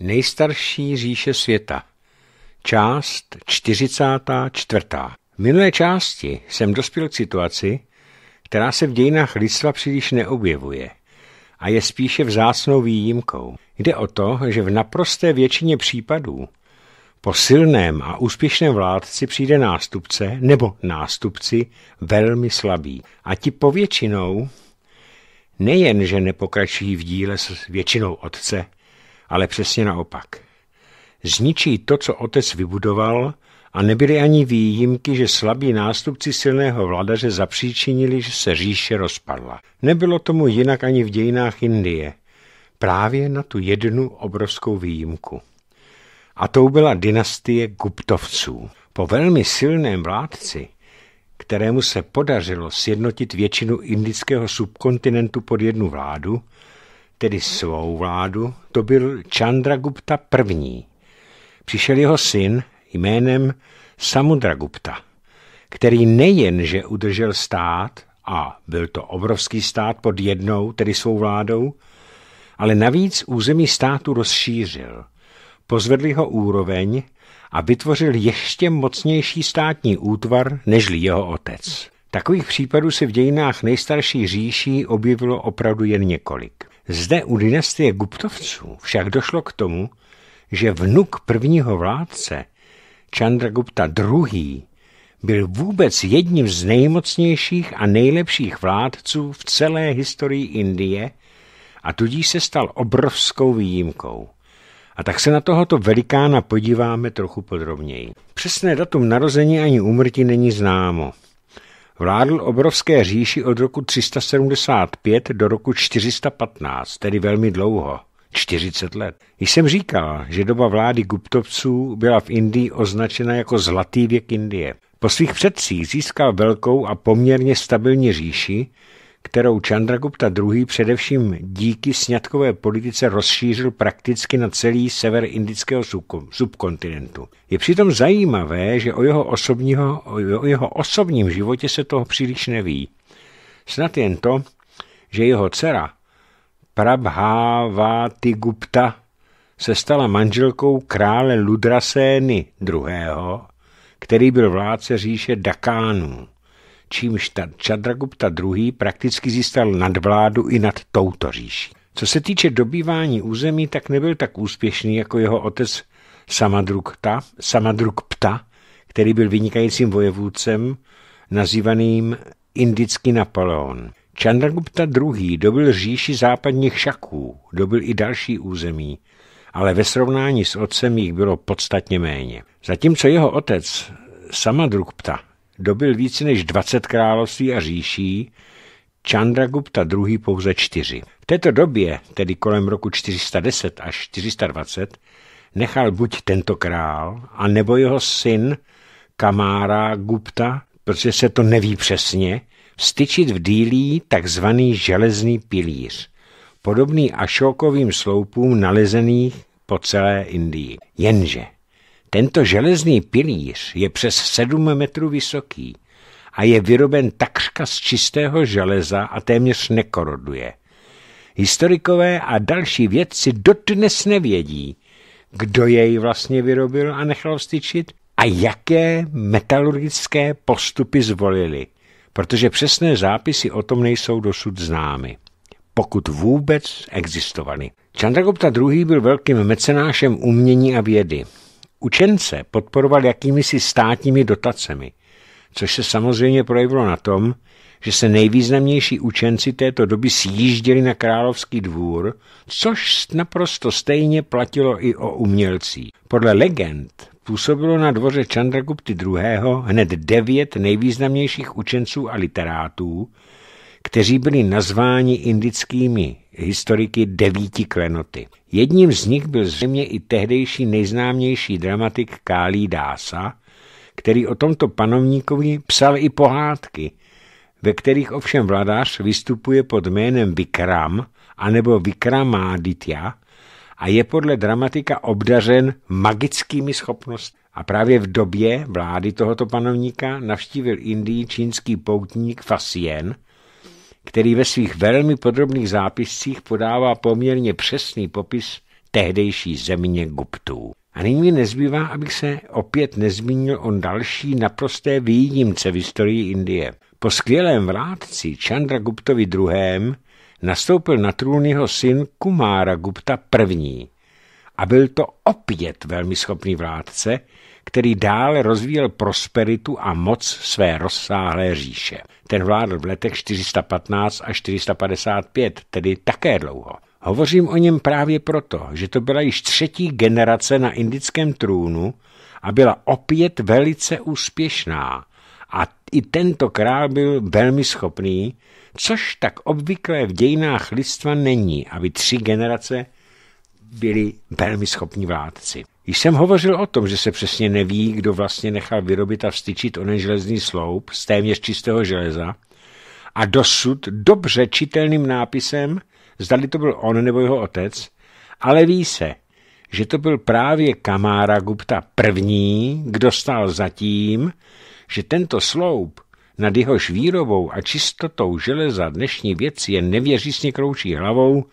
Nejstarší říše světa. Část 44. V minulé části jsem dospěl k situaci, která se v dějinách lidstva příliš neobjevuje a je spíše vzácnou výjimkou. Jde o to, že v naprosté většině případů po silném a úspěšném vládci přijde nástupce nebo nástupci velmi slabí. A ti povětšinou nejen, že nepokračují v díle s většinou otce, ale přesně naopak. Zničí to, co otec vybudoval, a nebyly ani výjimky, že slabí nástupci silného vladaře zapříčinili, že se říše rozpadla. Nebylo tomu jinak ani v dějinách Indie. Právě na tu jednu obrovskou výjimku. A tou byla dynastie Guptovců. Po velmi silném vládci, kterému se podařilo sjednotit většinu indického subkontinentu pod jednu vládu, tedy svou vládu, to byl Chandragupta I. Přišel jeho syn jménem Samudragupta, který nejenže udržel stát, a byl to obrovský stát pod jednou, tedy svou vládou, ale navíc území státu rozšířil, pozvedl jeho úroveň a vytvořil ještě mocnější státní útvar nežli jeho otec. Takových případů se v dějinách nejstarší říší objevilo opravdu jen několik. Zde u dynastie Guptovců však došlo k tomu, že vnuk prvního vládce, Chandragupta II., byl vůbec jedním z nejmocnějších a nejlepších vládců v celé historii Indie a tudíž se stal obrovskou výjimkou. A tak se na tohoto velikána podíváme trochu podrobněji. Přesné datum narození ani úmrtí není známo. Vládl obrovské říši od roku 375 do roku 415, tedy velmi dlouho. 40 let. Již jsem říkal, že doba vlády Guptovců byla v Indii označena jako Zlatý věk Indie. Po svých předcích získal velkou a poměrně stabilní říši, kterou Chandragupta II. především díky sňatkové politice rozšířil prakticky na celý sever indického subkontinentu. Je přitom zajímavé, že o jeho, osobního, o jeho osobním životě se toho příliš neví. Snad jen to, že jeho dcera Prabhavati Gupta se stala manželkou krále Ludrasény II., který byl vládce říše Dakánů čímž Čadragupta II. prakticky získal nadvládu i nad touto říší. Co se týče dobývání území, tak nebyl tak úspěšný jako jeho otec Samadrukta, Samadrukpta, který byl vynikajícím vojevůdcem, nazývaným indický Napoleon. Chandragupta II. dobil říši západních šaků, dobil i další území, ale ve srovnání s otcem jich bylo podstatně méně. Zatímco jeho otec Samadrukpta dobil více než 20 království a říší, Chandragupta II. pouze čtyři. V této době, tedy kolem roku 410 až 420, nechal buď tento král, a nebo jeho syn Kamára Gupta, protože se to neví přesně, vstyčit v dýlí takzvaný železný pilíř, podobný ašokovým sloupům nalezených po celé Indii. Jenže tento železný pilíř je přes 7 metrů vysoký a je vyroben takřka z čistého železa a téměř nekoroduje. Historikové a další vědci dodnes nevědí, kdo jej vlastně vyrobil a nechal vstyčit a jaké metalurgické postupy zvolili, protože přesné zápisy o tom nejsou dosud známy, pokud vůbec existovaly. Chandragupta II. byl velkým mecenášem umění a vědy. Učence podporoval jakýmisi státními dotacemi, což se samozřejmě projevilo na tom, že se nejvýznamnější učenci této doby sjížděli na královský dvůr, což naprosto stejně platilo i o umělcích. Podle legend působilo na dvoře Chandragupty II. hned devět nejvýznamnějších učenců a literátů, kteří byli nazváni indickými historiky devíti klenoty. Jedním z nich byl zřejmě i tehdejší nejznámější dramatik Kálí Dása, který o tomto panovníkovi psal i pohádky, ve kterých ovšem vladař vystupuje pod jménem Vikram anebo Vikramáditya a je podle dramatika obdařen magickými schopnostmi. A právě v době vlády tohoto panovníka navštívil Indii čínský poutník Fasien – který ve svých velmi podrobných zápiscích podává poměrně přesný popis tehdejší země Guptů. A nyní mi nezbývá, abych se opět nezmínil o další naprosté výjimce v historii Indie. Po skvělém vládci Chandra Guptovi II. nastoupil na trůn jeho syn Kumára Gupta I. A byl to opět velmi schopný vládce, který dále rozvíjel prosperitu a moc své rozsáhlé říše. Ten vládl v letech 415 a 455, tedy také dlouho. Hovořím o něm právě proto, že to byla již třetí generace na indickém trůnu a byla opět velice úspěšná. A i tento král byl velmi schopný, což tak obvyklé v dějinách lidstva není, aby tři generace byli velmi schopní vládci. Již jsem hovořil o tom, že se přesně neví, kdo vlastně nechal vyrobit a vstyčit onen železný sloup z téměř čistého železa a dosud dobře čitelným nápisem, zdali to byl on nebo jeho otec, ale ví se, že to byl právě Kamára Gupta první, kdo stál za tím, že tento sloup nad jehož výrobou a čistotou železa dnešní věci jen nevěřícně kroučí hlavou,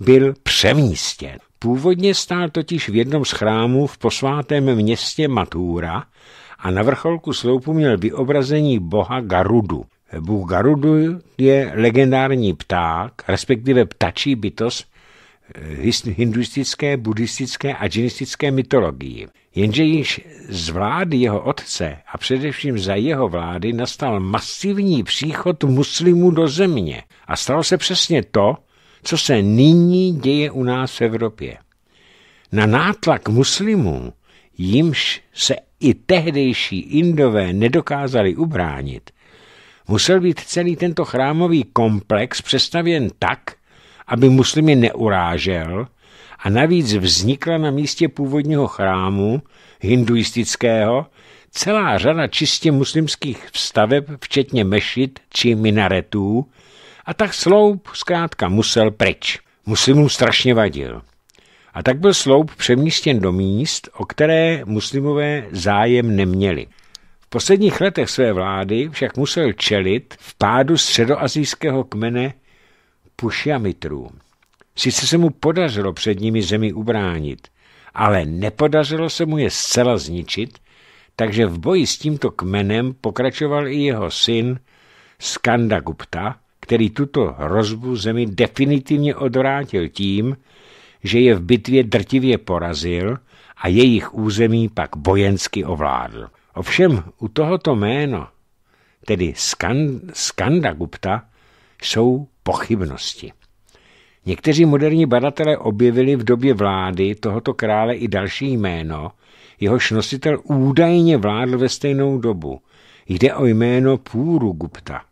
byl přemístěn. Původně stál totiž v jednom z chrámů v posvátém městě Matúra a na vrcholku sloupu měl vyobrazení boha Garudu. Bůh Garudu je legendární pták, respektive ptačí bytost eh, hinduistické, buddhistické a džinistické mytologii. Jenže již z vlády jeho otce a především za jeho vlády nastal masivní příchod muslimů do země a stalo se přesně to, co se nyní děje u nás v Evropě. Na nátlak muslimů, jimž se i tehdejší indové nedokázali ubránit, musel být celý tento chrámový komplex přestavěn tak, aby muslimy neurážel a navíc vznikla na místě původního chrámu hinduistického celá řada čistě muslimských vstaveb, včetně mešit či minaretů, a tak sloup zkrátka musel pryč. Muslimům strašně vadil. A tak byl sloup přemístěn do míst, o které muslimové zájem neměli. V posledních letech své vlády však musel čelit v pádu středoazijského kmene Pušiamitrů. Sice se mu podařilo před nimi zemi ubránit, ale nepodařilo se mu je zcela zničit, takže v boji s tímto kmenem pokračoval i jeho syn Skandagupta, který tuto hrozbu zemi definitivně odvrátil tím, že je v bitvě drtivě porazil a jejich území pak vojensky ovládl. Ovšem u tohoto jméno, tedy Skand Skandagupta, jsou pochybnosti. Někteří moderní badatelé objevili v době vlády tohoto krále i další jméno, jehož nositel údajně vládl ve stejnou dobu. Jde o jméno Půru Gupta –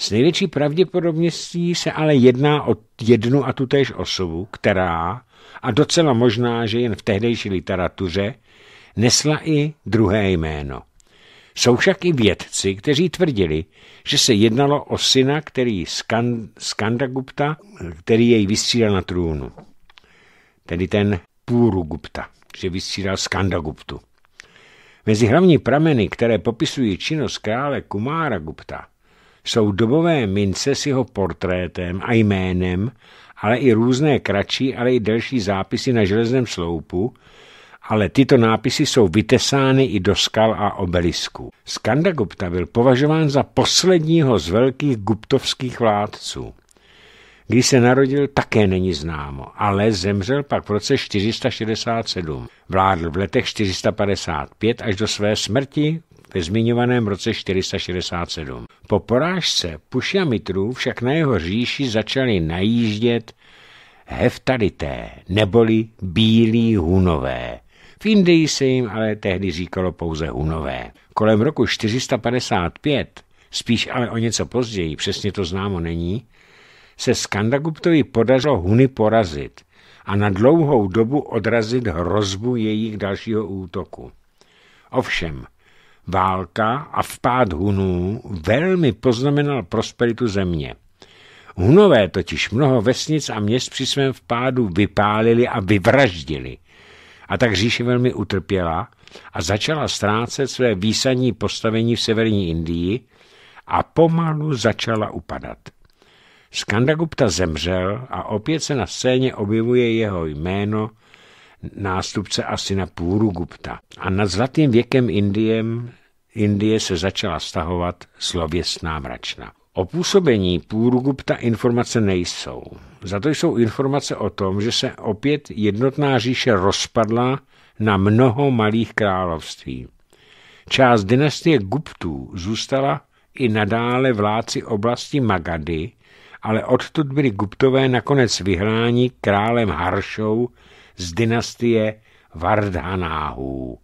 s největší pravděpodobností se ale jedná o jednu a tutéž osobu, která, a docela možná, že jen v tehdejší literatuře, nesla i druhé jméno. Jsou však i vědci, kteří tvrdili, že se jednalo o syna, který Skand- Skandagupta, který jej vystřídal na trůnu. Tedy ten Gupta, že vystřídal Skandaguptu. Mezi hlavní prameny, které popisují činnost krále Kumára Gupta, jsou dobové mince s jeho portrétem a jménem, ale i různé kratší, ale i delší zápisy na železném sloupu, ale tyto nápisy jsou vytesány i do skal a obelisků. Skandagupta byl považován za posledního z velkých guptovských vládců. Kdy se narodil, také není známo, ale zemřel pak v roce 467. Vládl v letech 455 až do své smrti ve zmiňovaném roce 467. Po porážce Pušiamitrů však na jeho říši začali najíždět heftarité, neboli bílí hunové. V Indii se jim ale tehdy říkalo pouze hunové. Kolem roku 455, spíš ale o něco později, přesně to známo není, se Skandaguptovi podařilo Huny porazit a na dlouhou dobu odrazit hrozbu jejich dalšího útoku. Ovšem, válka a vpád Hunů velmi poznamenal prosperitu země. Hunové totiž mnoho vesnic a měst při svém vpádu vypálili a vyvraždili. A tak říše velmi utrpěla a začala ztrácet své výsadní postavení v severní Indii a pomalu začala upadat. Skandagupta zemřel a opět se na scéně objevuje jeho jméno nástupce asi na půru Gupta. A nad zlatým věkem Indiem, Indie se začala stahovat slověsná mračna. O působení Gupta informace nejsou. Za to jsou informace o tom, že se opět jednotná říše rozpadla na mnoho malých království. Část dynastie Guptů zůstala i nadále vládci oblasti Magady, ale odtud byli Guptové nakonec vyhráni králem Haršou z dynastie Vardhanáhů.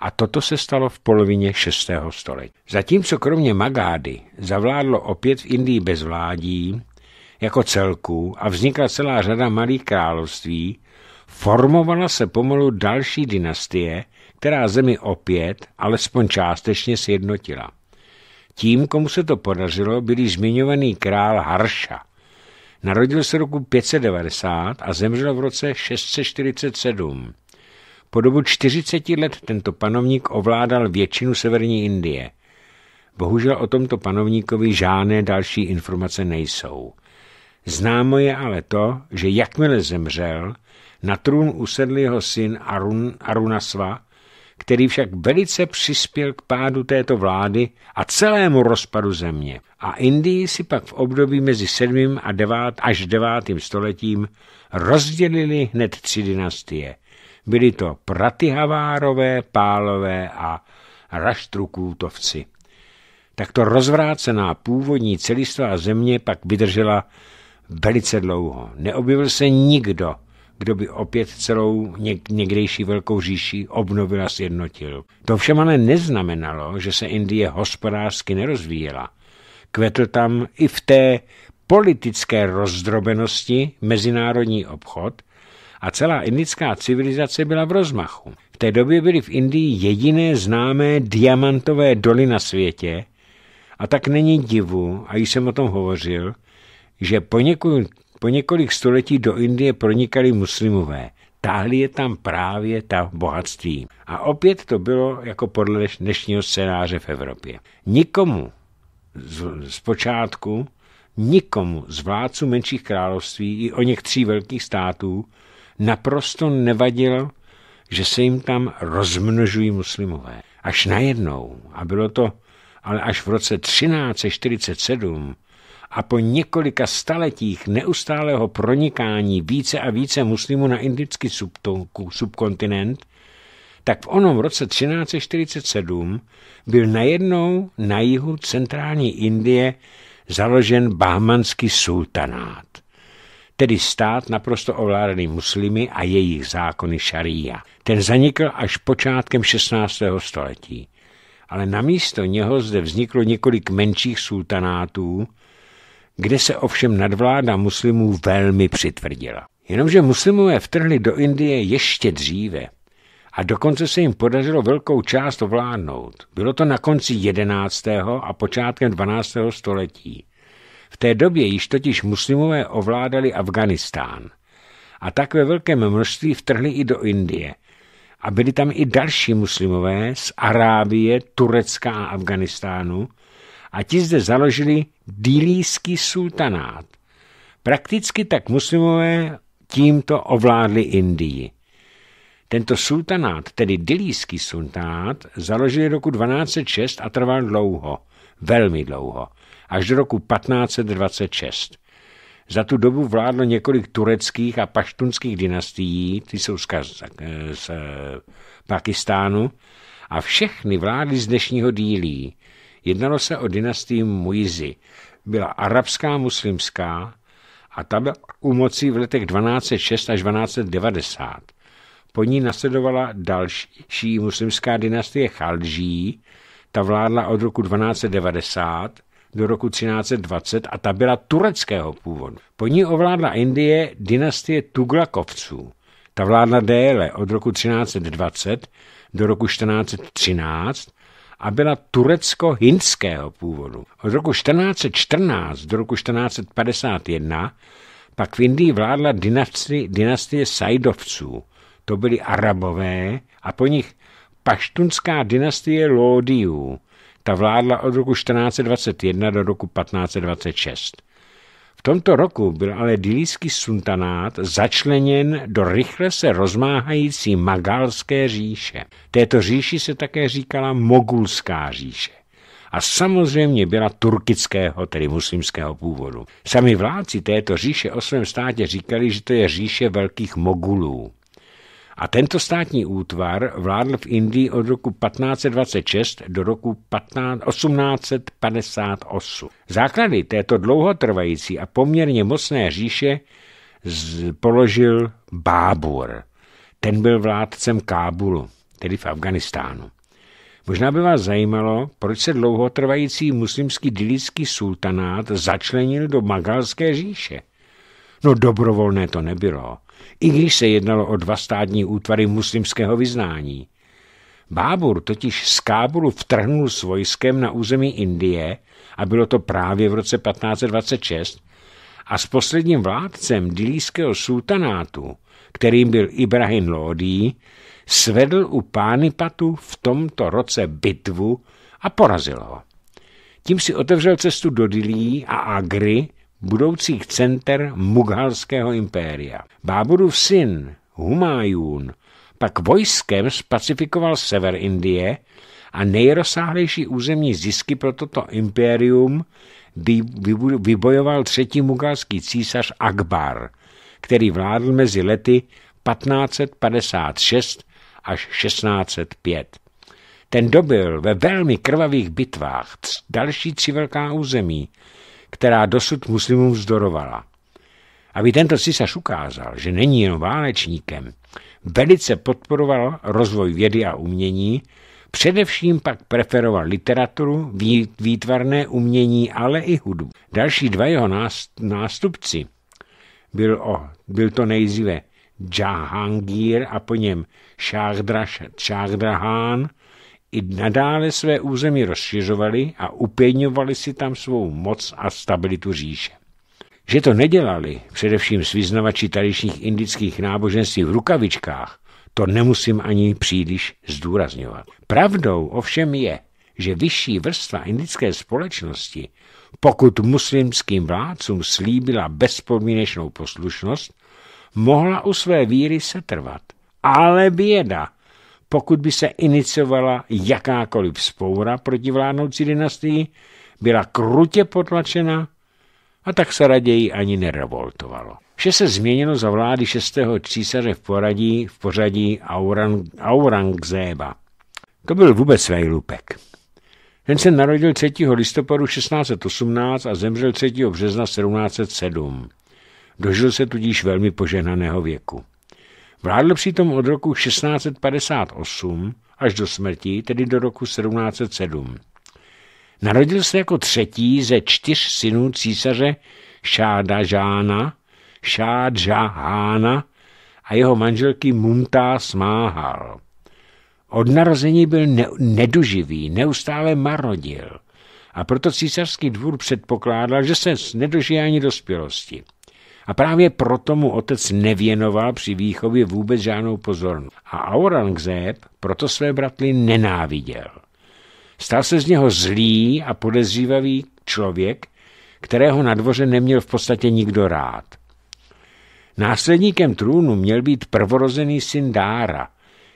A toto se stalo v polovině 6. století. Zatímco kromě Magády zavládlo opět v Indii bezvládí jako celku a vznikla celá řada malých království, formovala se pomalu další dynastie, která zemi opět, alespoň částečně, sjednotila. Tím, komu se to podařilo, byl zmiňovaný král Harša – Narodil se roku 590 a zemřel v roce 647. Po dobu 40 let tento panovník ovládal většinu severní Indie. Bohužel o tomto panovníkovi žádné další informace nejsou. Známo je ale to, že jakmile zemřel, na trůn usedl jeho syn Arun, Arunasva, který však velice přispěl k pádu této vlády a celému rozpadu země. A Indii si pak v období mezi 7. a 9. až 9. stoletím rozdělili hned tři dynastie. Byly to Pratihavárové, Pálové a Raštrukultovci. Takto rozvrácená původní celistvá země pak vydržela velice dlouho. Neobjevil se nikdo, kdo by opět celou někdejší velkou říši obnovil a sjednotil. To všem ale neznamenalo, že se Indie hospodářsky nerozvíjela. Kvetl tam i v té politické rozdrobenosti mezinárodní obchod a celá indická civilizace byla v rozmachu. V té době byly v Indii jediné známé diamantové doly na světě a tak není divu, a jsem o tom hovořil, že poněkud po několik století do Indie pronikali muslimové. Táhli je tam právě ta bohatství. A opět to bylo jako podle dnešního scénáře v Evropě. Nikomu z, z počátku, nikomu z vládců menších království i o něch tří velkých států naprosto nevadilo, že se jim tam rozmnožují muslimové. Až najednou, a bylo to ale až v roce 1347, a po několika staletích neustálého pronikání více a více muslimů na indický subkontinent, tak v onom roce 1347 byl najednou na jihu centrální Indie založen Bahmanský sultanát, tedy stát naprosto ovládaný muslimy a jejich zákony šaria. Ten zanikl až počátkem 16. století ale namísto něho zde vzniklo několik menších sultanátů, kde se ovšem nadvláda muslimů velmi přitvrdila. Jenomže muslimové vtrhli do Indie ještě dříve a dokonce se jim podařilo velkou část ovládnout. Bylo to na konci 11. a počátkem 12. století. V té době již totiž muslimové ovládali Afganistán a tak ve velkém množství vtrhli i do Indie. A byli tam i další muslimové z Arábie, Turecka a Afganistánu, a ti zde založili Dýlíský sultanát. Prakticky tak muslimové tímto ovládli Indii. Tento sultanát, tedy Dilíský sultanát, založili roku 1206 a trval dlouho, velmi dlouho, až do roku 1526. Za tu dobu vládlo několik tureckých a paštunských dynastií, ty jsou z, z, z Pakistánu, a všechny vlády z dnešního dílí. Jednalo se o dynastii Muizi. Byla arabská, muslimská a ta byla u moci v letech 1206 až 1290. Po ní nasledovala další muslimská dynastie Chalží, ta vládla od roku 1290 do roku 1320 a ta byla tureckého původu. Po ní ovládla Indie dynastie Tuglakovců. Ta vládla déle od roku 1320 do roku 1413 a byla turecko-hindského původu. Od roku 1414 do roku 1451 pak v Indii vládla dynastie, dynastie Sajdovců. To byli Arabové a po nich paštunská dynastie Lodiů. Ta vládla od roku 1421 do roku 1526 tomto roku byl ale Dilíský sultanát začleněn do rychle se rozmáhající Magalské říše. Této říši se také říkala Mogulská říše a samozřejmě byla turkického, tedy muslimského původu. Sami vládci této říše o svém státě říkali, že to je říše velkých mogulů. A tento státní útvar vládl v Indii od roku 1526 do roku 1858. Základy této dlouhotrvající a poměrně mocné říše položil Bábur. Ten byl vládcem Kábulu, tedy v Afganistánu. Možná by vás zajímalo, proč se dlouhotrvající muslimský dilický sultanát začlenil do Magalské říše. No dobrovolné to nebylo i když se jednalo o dva státní útvary muslimského vyznání. Bábur totiž z Kábulu vtrhnul s vojskem na území Indie, a bylo to právě v roce 1526, a s posledním vládcem dilíského sultanátu, kterým byl Ibrahim Lodi, svedl u Pánipatu v tomto roce bitvu a porazil ho. Tím si otevřel cestu do Dilí a Agry, budoucích center Mughalského impéria. Báburův syn Humájún pak vojskem spacifikoval sever Indie a nejrozsáhlejší územní zisky pro toto impérium vybojoval třetí mughalský císař Akbar, který vládl mezi lety 1556 až 1605. Ten dobil ve velmi krvavých bitvách další tři velká území, která dosud muslimům vzdorovala. Aby tento císař ukázal, že není jen válečníkem, velice podporoval rozvoj vědy a umění, Především pak preferoval literaturu, výtvarné umění, ale i hudbu. Další dva jeho nástupci byl, o, byl to nejdříve Jahangir a po něm Shahdrahan i nadále své území rozšiřovali a upěňovali si tam svou moc a stabilitu říše. Že to nedělali, především s vyznavači tradičních indických náboženství v rukavičkách, to nemusím ani příliš zdůrazňovat. Pravdou ovšem je, že vyšší vrstva indické společnosti, pokud muslimským vládcům slíbila bezpodmínečnou poslušnost, mohla u své víry setrvat. Ale běda, pokud by se iniciovala jakákoliv spoura proti vládnoucí dynastii, byla krutě potlačena a tak se raději ani nerevoltovalo. Vše se změnilo za vlády šestého císaře v poradí v pořadí Aurangzeba. To byl vůbec lupek. Ten se narodil 3. listopadu 1618 a zemřel 3. března 1707. Dožil se tudíž velmi požehnaného věku. Vládl přitom od roku 1658 až do smrti, tedy do roku 1707. Narodil se jako třetí ze čtyř synů císaře Šádažána, Šádžahána a jeho manželky Mumtaz Smáhal. Od narození byl ne- neduživý, neustále marodil a proto císařský dvůr předpokládal, že se nedožije ani dospělosti. A právě proto mu otec nevěnoval při výchově vůbec žádnou pozornost. A Aurangzeb proto své bratry nenáviděl. Stal se z něho zlý a podezřívavý člověk, kterého na dvoře neměl v podstatě nikdo rád. Následníkem trůnu měl být prvorozený syn Dára,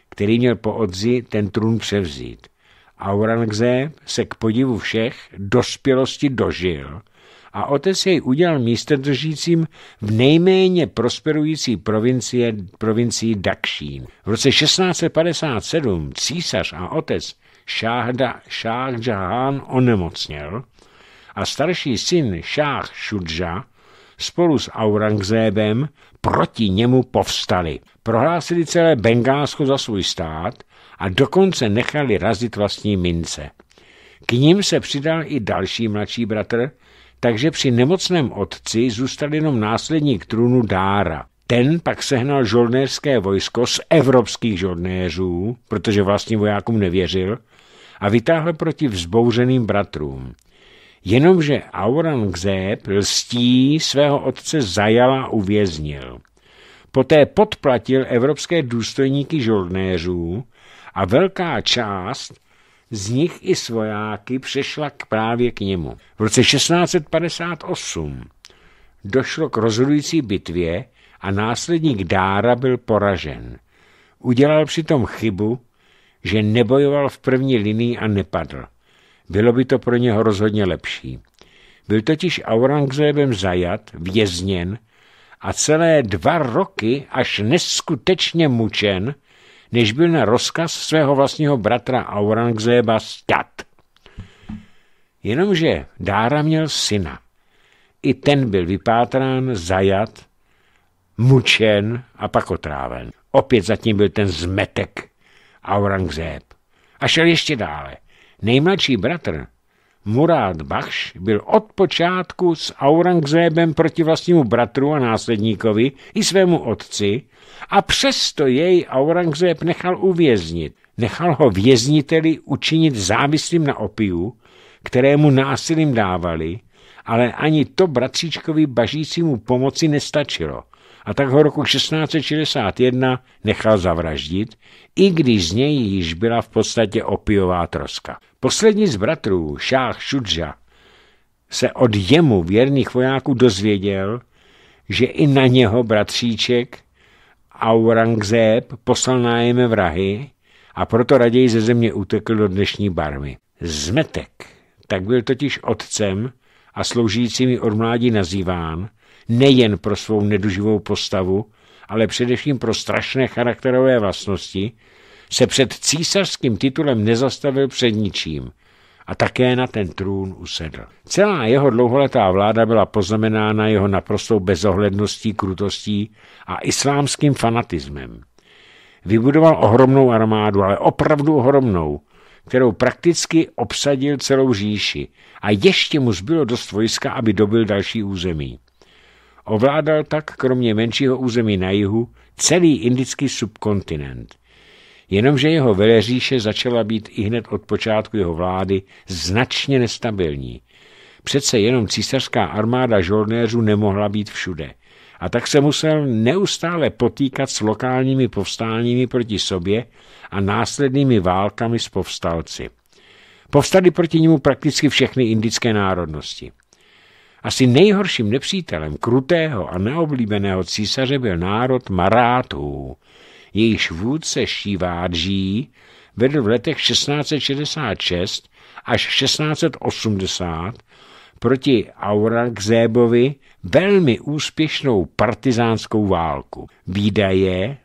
který měl po odzi ten trůn převzít. Aurangzeb se k podivu všech dospělosti dožil – a otec jej udělal místodržícím v nejméně prosperující provincie, provincii Dakšín. V roce 1657 císař a otec Šáhda, Šáh džahán onemocněl a starší syn Šáh Šudža spolu s Aurangzébem proti němu povstali. Prohlásili celé Bengálsko za svůj stát a dokonce nechali razit vlastní mince. K ním se přidal i další mladší bratr, takže při nemocném otci zůstal jenom následník trůnu Dára. Ten pak sehnal žolnéřské vojsko z evropských žolnéřů, protože vlastním vojákům nevěřil, a vytáhl proti vzbouřeným bratrům. Jenomže Aurangzeb lstí svého otce zajala uvěznil. Poté podplatil evropské důstojníky žolnéřů a velká část z nich i svojáky přešla k právě k němu. V roce 1658 došlo k rozhodující bitvě a následník Dára byl poražen. Udělal přitom chybu, že nebojoval v první linii a nepadl. Bylo by to pro něho rozhodně lepší. Byl totiž Aurangzebem zajat, vězněn a celé dva roky až neskutečně mučen než byl na rozkaz svého vlastního bratra Aurangzeba stát. Jenomže Dára měl syna. I ten byl vypátrán, zajat, mučen a pak otráven. Opět zatím byl ten zmetek Aurangzeb. A šel ještě dále. Nejmladší bratr Murad Bachš byl od počátku s Aurangzébem proti vlastnímu bratru a následníkovi i svému otci a přesto jej Aurangzéb nechal uvěznit. Nechal ho vězniteli učinit závislým na opiu, kterému násilím dávali, ale ani to bratříčkovi bažícímu pomoci nestačilo – a tak ho roku 1661 nechal zavraždit, i když z něj již byla v podstatě opiová troska. Poslední z bratrů, Šách Šudža, se od jemu věrných vojáků dozvěděl, že i na něho bratříček Aurangzeb poslal nájem vrahy a proto raději ze země utekl do dnešní barmy. Zmetek tak byl totiž otcem a sloužícími od mládí nazýván, nejen pro svou neduživou postavu, ale především pro strašné charakterové vlastnosti, se před císařským titulem nezastavil před ničím a také na ten trůn usedl. Celá jeho dlouholetá vláda byla poznamenána jeho naprostou bezohledností, krutostí a islámským fanatismem. Vybudoval ohromnou armádu, ale opravdu ohromnou, kterou prakticky obsadil celou říši a ještě mu zbylo dost vojska, aby dobil další území. Ovládal tak, kromě menšího území na jihu, celý indický subkontinent. Jenomže jeho veleříše začala být i hned od počátku jeho vlády značně nestabilní. Přece jenom císařská armáda žolnéřů nemohla být všude – a tak se musel neustále potýkat s lokálními povstáními proti sobě a následnými válkami s povstalci. Povstali proti němu prakticky všechny indické národnosti. Asi nejhorším nepřítelem krutého a neoblíbeného císaře byl národ Marátů, jejíž vůdce Šívádží vedl v letech 1666 až 1680 proti Aurangzébovi velmi úspěšnou partizánskou válku. Výdaje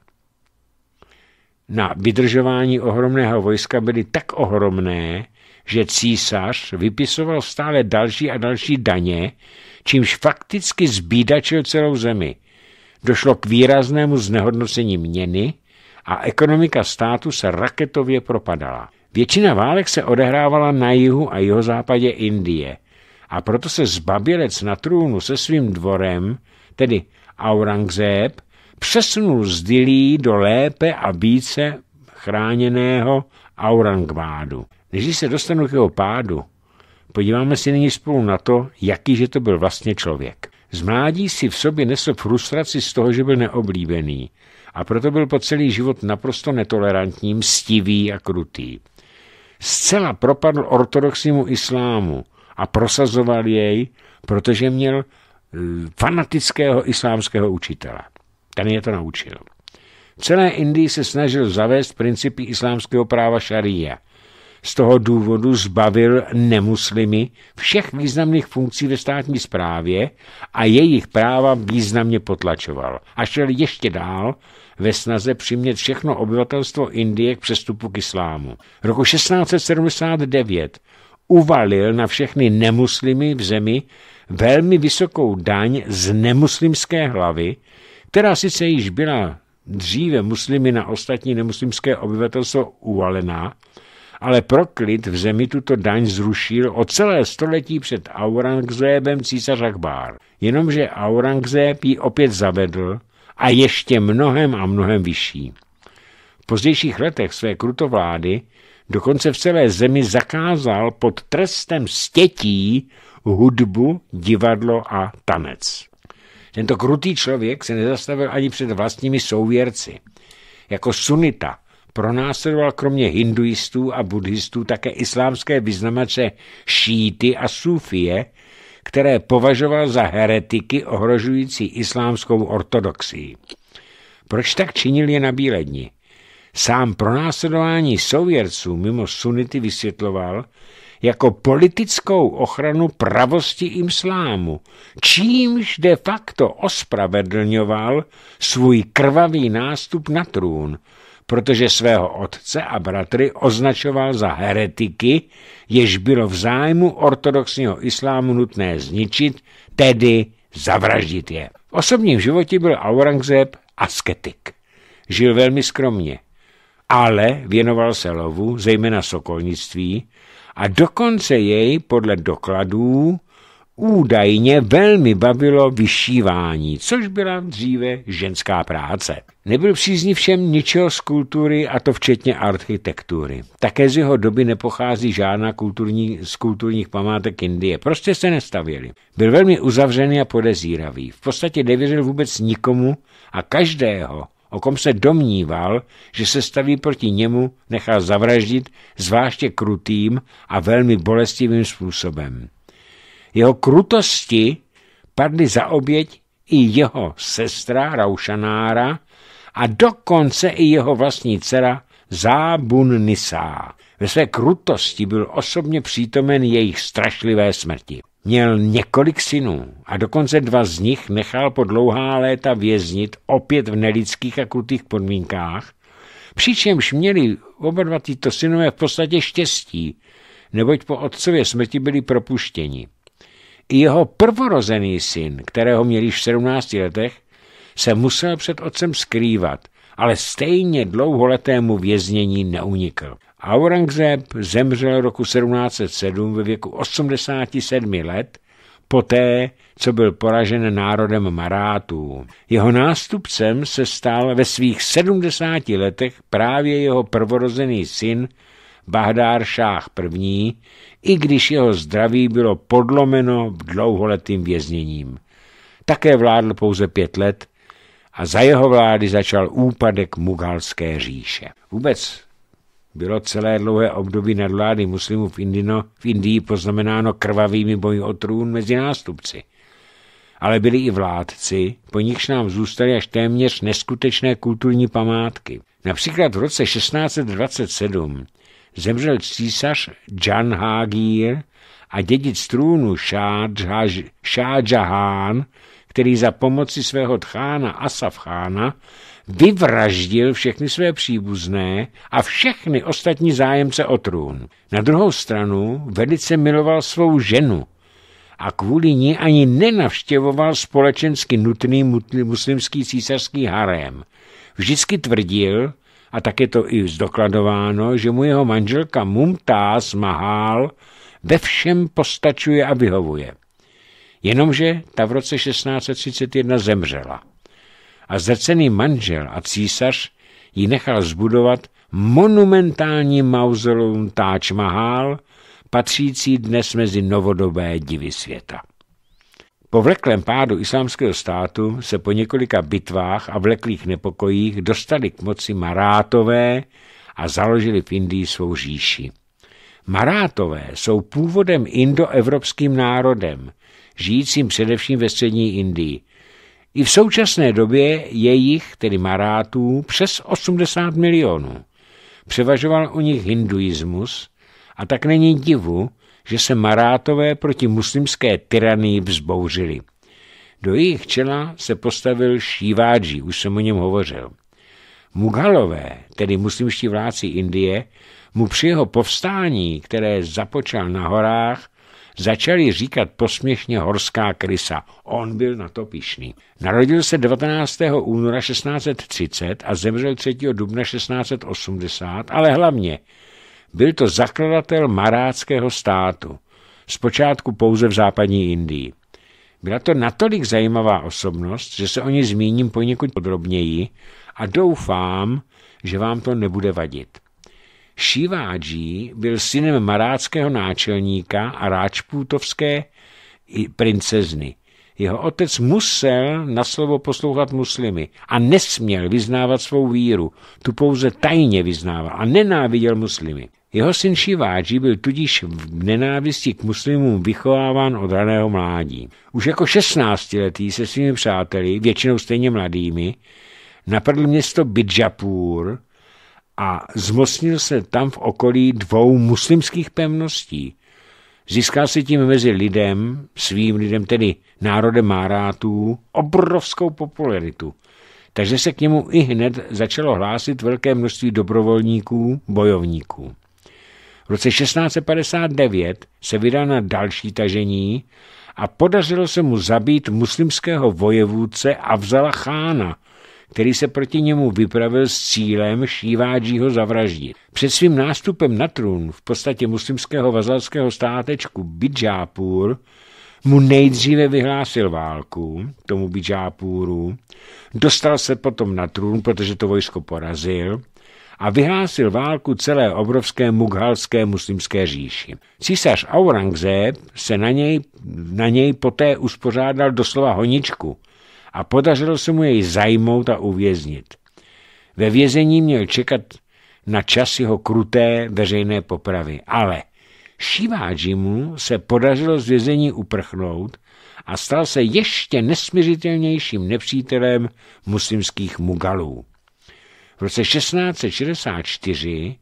na vydržování ohromného vojska byly tak ohromné, že císař vypisoval stále další a další daně, čímž fakticky zbídačil celou zemi. Došlo k výraznému znehodnocení měny a ekonomika státu se raketově propadala. Většina válek se odehrávala na jihu a jihozápadě Indie a proto se zbabělec na trůnu se svým dvorem, tedy Aurangzeb, přesunul z Dilí do lépe a více chráněného Aurangvádu. Než se dostanu k jeho pádu, podíváme se nyní spolu na to, jaký že to byl vlastně člověk. Z mládí si v sobě nesl frustraci z toho, že byl neoblíbený a proto byl po celý život naprosto netolerantní, mstivý a krutý. Zcela propadl ortodoxnímu islámu a prosazoval jej, protože měl eh, fanatického islámského učitele. Ten je to naučil. V celé Indii se snažil zavést principy islámského práva šaríja, z toho důvodu zbavil nemuslimy všech významných funkcí ve státní správě a jejich práva významně potlačoval. A šel ještě dál ve snaze přimět všechno obyvatelstvo Indie k přestupu k islámu. Roku 1679 uvalil na všechny nemuslimy v zemi velmi vysokou daň z nemuslimské hlavy, která sice již byla dříve muslimy na ostatní nemuslimské obyvatelstvo uvalená, ale proklid v zemi tuto daň zrušil o celé století před Aurangzébem císař Akbar. Jenomže Aurangzéb ji opět zavedl a ještě mnohem a mnohem vyšší. V pozdějších letech své krutovlády dokonce v celé zemi zakázal pod trestem stětí hudbu, divadlo a tanec. Tento krutý člověk se nezastavil ani před vlastními souvěrci. Jako sunita pronásledoval kromě hinduistů a buddhistů také islámské vyznamače šíty a sufie, které považoval za heretiky ohrožující islámskou ortodoxii. Proč tak činil je na Bíledni? Sám pronásledování souvěrců mimo sunity vysvětloval jako politickou ochranu pravosti imslámu, čímž de facto ospravedlňoval svůj krvavý nástup na trůn – protože svého otce a bratry označoval za heretiky, jež bylo v zájmu ortodoxního islámu nutné zničit, tedy zavraždit je. V osobním životě byl Aurangzeb asketik. Žil velmi skromně, ale věnoval se lovu, zejména sokolnictví, a dokonce jej podle dokladů údajně velmi bavilo vyšívání, což byla dříve ženská práce. Nebyl přízní všem ničeho z kultury, a to včetně architektury. Také z jeho doby nepochází žádná kulturní, z kulturních památek Indie. Prostě se nestavěli. Byl velmi uzavřený a podezíravý. V podstatě nevěřil vůbec nikomu a každého, o kom se domníval, že se staví proti němu, nechal zavraždit zvláště krutým a velmi bolestivým způsobem. Jeho krutosti padly za oběť i jeho sestra Raušanára a dokonce i jeho vlastní dcera Zábun Nisá. Ve své krutosti byl osobně přítomen jejich strašlivé smrti. Měl několik synů a dokonce dva z nich nechal po dlouhá léta věznit opět v nelidských a krutých podmínkách, přičemž měli oba dva tyto synové v podstatě štěstí, neboť po otcově smrti byli propuštěni jeho prvorozený syn, kterého měl již v 17 letech, se musel před otcem skrývat, ale stejně dlouholetému věznění neunikl. Aurangzeb zemřel roku 1707 ve věku 87 let, poté, co byl poražen národem Marátů. Jeho nástupcem se stal ve svých 70 letech právě jeho prvorozený syn Bahdár Šách I., i když jeho zdraví bylo podlomeno dlouholetým vězněním. Také vládl pouze pět let a za jeho vlády začal úpadek Mughalské říše. Vůbec bylo celé dlouhé období nadvlády muslimů v, Indino, v Indii poznamenáno krvavými boji o trůn mezi nástupci. Ale byli i vládci, po nichž nám zůstaly až téměř neskutečné kulturní památky. Například v roce 1627 zemřel císař Hagir a dědic trůnu Šádžahán, který za pomoci svého tchána Asafchána vyvraždil všechny své příbuzné a všechny ostatní zájemce o trůn. Na druhou stranu velice miloval svou ženu a kvůli ní ani nenavštěvoval společensky nutný muslimský císařský harem. Vždycky tvrdil, a tak je to i zdokladováno, že mu jeho manželka Mumtaz Mahal ve všem postačuje a vyhovuje. Jenomže ta v roce 1631 zemřela a zrcený manžel a císař ji nechal zbudovat monumentální mauzolum Taj Mahal, patřící dnes mezi novodobé divy světa. Po vleklém pádu islámského státu se po několika bitvách a vleklých nepokojích dostali k moci Marátové a založili v Indii svou říši. Marátové jsou původem indoevropským národem, žijícím především ve střední Indii. I v současné době je jich, tedy Marátů, přes 80 milionů. Převažoval u nich hinduismus a tak není divu, že se Marátové proti muslimské tyranii vzbouřili. Do jejich čela se postavil Šíváči, už jsem o něm hovořil. Mughalové, tedy muslimští vládci Indie, mu při jeho povstání, které započal na horách, začali říkat posměšně horská krysa. On byl na to pišný. Narodil se 19. února 1630 a zemřel 3. dubna 1680, ale hlavně byl to zakladatel maráckého státu, zpočátku pouze v západní Indii. Byla to natolik zajímavá osobnost, že se o ní zmíním poněkud podrobněji a doufám, že vám to nebude vadit. Šiváji byl synem maráckého náčelníka a ráčpůtovské princezny. Jeho otec musel na slovo poslouchat muslimy a nesměl vyznávat svou víru. Tu pouze tajně vyznával a nenáviděl muslimy. Jeho syn Šiváči byl tudíž v nenávisti k muslimům vychováván od raného mládí. Už jako 16-letý se svými přáteli, většinou stejně mladými, napadl město Bidžapur a zmocnil se tam v okolí dvou muslimských pevností. Získal si tím mezi lidem, svým lidem, tedy národem Márátů, obrovskou popularitu. Takže se k němu i hned začalo hlásit velké množství dobrovolníků, bojovníků. V roce 1659 se vydal na další tažení a podařilo se mu zabít muslimského vojevůdce Avzala Chána, který se proti němu vypravil s cílem Šívádžího zavraždit. Před svým nástupem na trůn v podstatě muslimského vazalského státečku Bidžápur mu nejdříve vyhlásil válku, tomu Bidžápůru, dostal se potom na trůn, protože to vojsko porazil a vyhlásil válku celé obrovské mughalské muslimské říši. Císař Aurangzeb se na něj, na něj poté uspořádal doslova honičku a podařilo se mu jej zajmout a uvěznit. Ve vězení měl čekat na čas jeho kruté veřejné popravy, ale Shivajimu se podařilo z vězení uprchnout a stal se ještě nesměřitelnějším nepřítelem muslimských mugalů. V roce 1664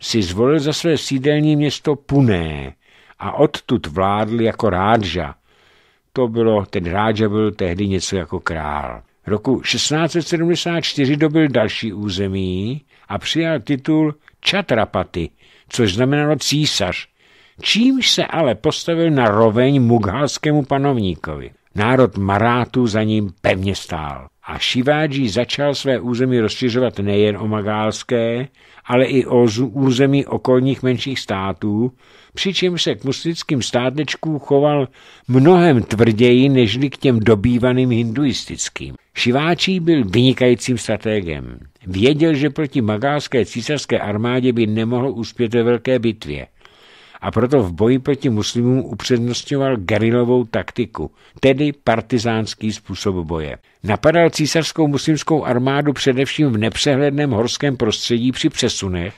si zvolil za své sídelní město Puné a odtud vládl jako rádža. To bylo, ten rádža byl tehdy něco jako král. Roku 1674 dobil další území a přijal titul Čatrapaty, což znamenalo císař, čímž se ale postavil na roveň mughalskému panovníkovi. Národ Marátu za ním pevně stál a Šivádží začal své území rozšiřovat nejen o magálské, ale i o území okolních menších států, přičemž se k muslickým státečkům choval mnohem tvrději nežli k těm dobývaným hinduistickým. Šiváčí byl vynikajícím strategem. Věděl, že proti magálské císařské armádě by nemohl uspět ve velké bitvě a proto v boji proti muslimům upřednostňoval gerilovou taktiku, tedy partizánský způsob boje. Napadal císařskou muslimskou armádu především v nepřehledném horském prostředí při přesunech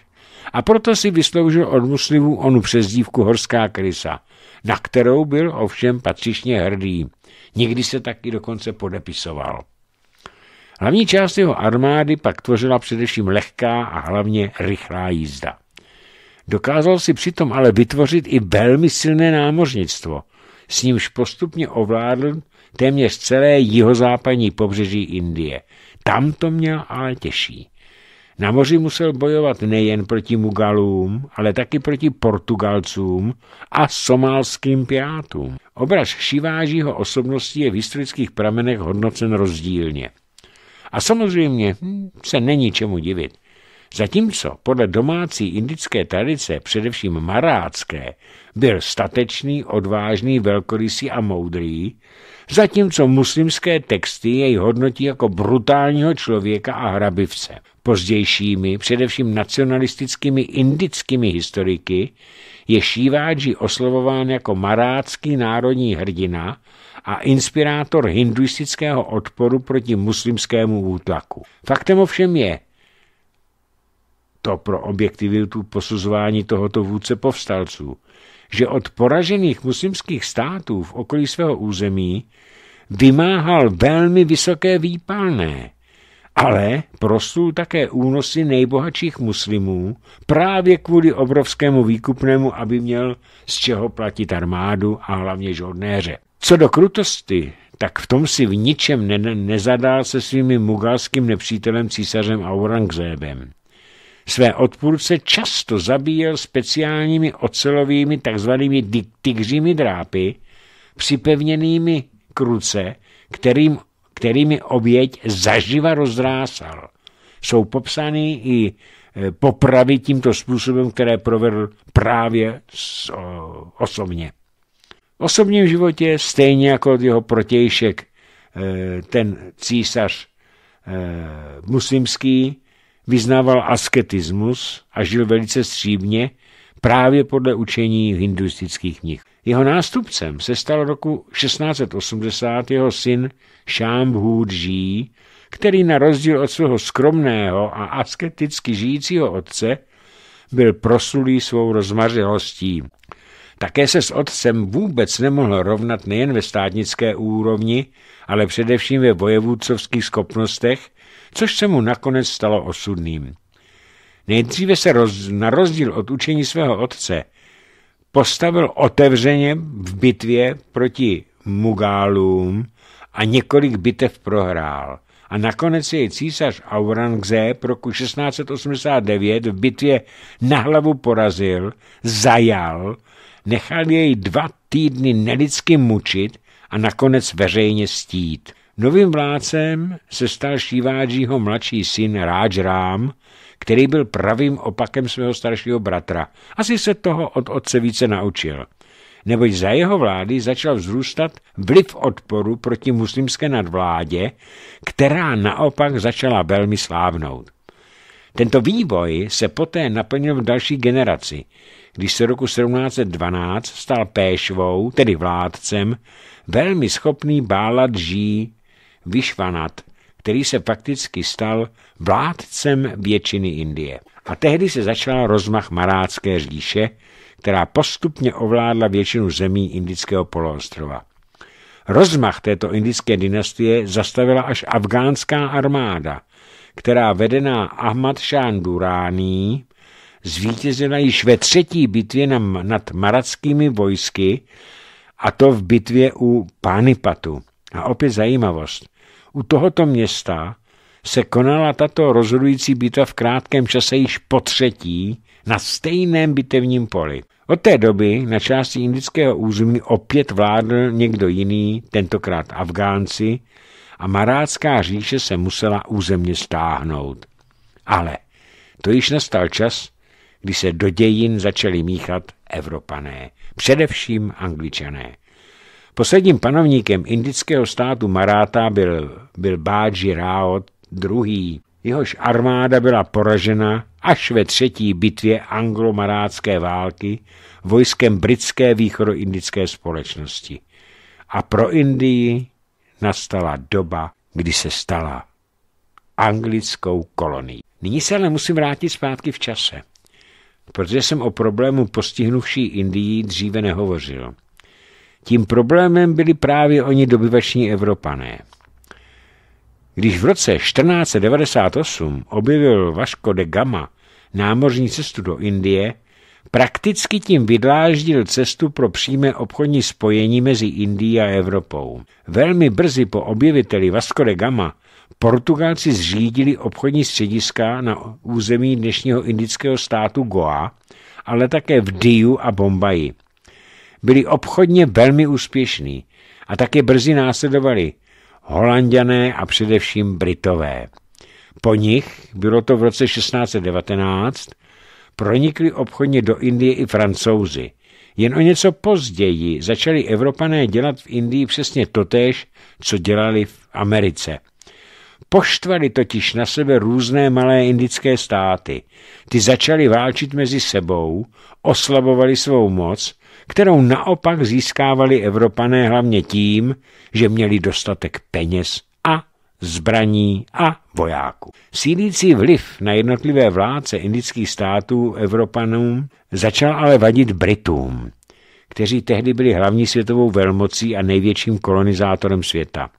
a proto si vysloužil od muslimů onu přezdívku Horská krysa, na kterou byl ovšem patřičně hrdý. Někdy se taky dokonce podepisoval. Hlavní část jeho armády pak tvořila především lehká a hlavně rychlá jízda. Dokázal si přitom ale vytvořit i velmi silné námořnictvo, s nímž postupně ovládl téměř celé jihozápadní pobřeží Indie. Tam to měl ale těžší. Na moři musel bojovat nejen proti Mugalům, ale taky proti Portugalcům a somálským pirátům. Obraz Šivážího osobnosti je v historických pramenech hodnocen rozdílně. A samozřejmě se není čemu divit. Zatímco podle domácí indické tradice, především marácké, byl statečný, odvážný, velkorysý a moudrý, zatímco muslimské texty jej hodnotí jako brutálního člověka a hrabivce. Pozdějšími, především nacionalistickými indickými historiky, je Šíváči oslovován jako marácký národní hrdina a inspirátor hinduistického odporu proti muslimskému útlaku. Faktem ovšem je, to pro objektivitu posuzování tohoto vůdce povstalců, že od poražených muslimských států v okolí svého území vymáhal velmi vysoké výpalné, ale prostul také únosy nejbohatších muslimů právě kvůli obrovskému výkupnému, aby měl z čeho platit armádu a hlavně žodnéře. Co do krutosti, tak v tom si v ničem ne- nezadal se svými mugalským nepřítelem císařem Aurangzébem. Své odpůrce často zabíjel speciálními ocelovými takzvanými tygřími drápy, připevněnými k ruce, kterým, kterými oběť zaživa rozrásal. Jsou popsány i e, popravy tímto způsobem, které provedl právě osobně. V osobním životě, stejně jako od jeho protějšek, e, ten císař e, muslimský vyznával asketismus a žil velice střívně právě podle učení hinduistických knih. Jeho nástupcem se stal roku 1680 jeho syn Shambhu Dží, který na rozdíl od svého skromného a asketicky žijícího otce byl proslulý svou rozmařilostí. Také se s otcem vůbec nemohl rovnat nejen ve státnické úrovni, ale především ve vojevůdcovských schopnostech což se mu nakonec stalo osudným. Nejdříve se roz, na rozdíl od učení svého otce postavil otevřeně v bitvě proti Mugálům a několik bitev prohrál. A nakonec jej císař Aurangzeb roku 1689 v bitvě na hlavu porazil, zajal, nechal jej dva týdny nelidsky mučit a nakonec veřejně stít. Novým vládcem se stal Šivádžího mladší syn Ráč Rám, který byl pravým opakem svého staršího bratra. Asi se toho od otce více naučil. Neboť za jeho vlády začal vzrůstat vliv odporu proti muslimské nadvládě, která naopak začala velmi slávnout. Tento vývoj se poté naplnil v další generaci, když se roku 1712 stal péšvou, tedy vládcem, velmi schopný bálat Ží Vyšvanat, který se fakticky stal vládcem většiny Indie. A tehdy se začal rozmach Marácké říše, která postupně ovládla většinu zemí indického poloostrova. Rozmach této indické dynastie zastavila až afgánská armáda, která vedená Ahmad Shah Durání zvítězila již ve třetí bitvě nad marackými vojsky, a to v bitvě u Pánipatu. A opět zajímavost. U tohoto města se konala tato rozhodující bitva v krátkém čase již po třetí na stejném bitevním poli. Od té doby na části indického území opět vládl někdo jiný, tentokrát Afgánci, a marácká říše se musela územně stáhnout. Ale to již nastal čas, kdy se do dějin začali míchat Evropané, především Angličané. Posledním panovníkem indického státu Maráta byl, byl Báji Rao II. Jehož armáda byla poražena až ve třetí bitvě anglo-marátské války vojskem britské východoindické společnosti. A pro Indii nastala doba, kdy se stala anglickou kolonií. Nyní se ale musím vrátit zpátky v čase, protože jsem o problému postihnuvší Indii dříve nehovořil. Tím problémem byli právě oni dobyvační Evropané. Když v roce 1498 objevil Vasco de Gama námořní cestu do Indie, prakticky tím vydláždil cestu pro přímé obchodní spojení mezi Indií a Evropou. Velmi brzy po objeviteli Vasco de Gama Portugalci zřídili obchodní střediska na území dnešního indického státu Goa, ale také v Diu a Bombaji byli obchodně velmi úspěšní a také brzy následovali holanděné a především britové. Po nich, bylo to v roce 1619, pronikli obchodně do Indie i francouzi. Jen o něco později začali Evropané dělat v Indii přesně totéž, co dělali v Americe. Poštvali totiž na sebe různé malé indické státy. Ty začaly válčit mezi sebou, oslabovali svou moc kterou naopak získávali Evropané hlavně tím, že měli dostatek peněz a zbraní a vojáků. Sílící vliv na jednotlivé vládce indických států Evropanům začal ale vadit Britům, kteří tehdy byli hlavní světovou velmocí a největším kolonizátorem světa.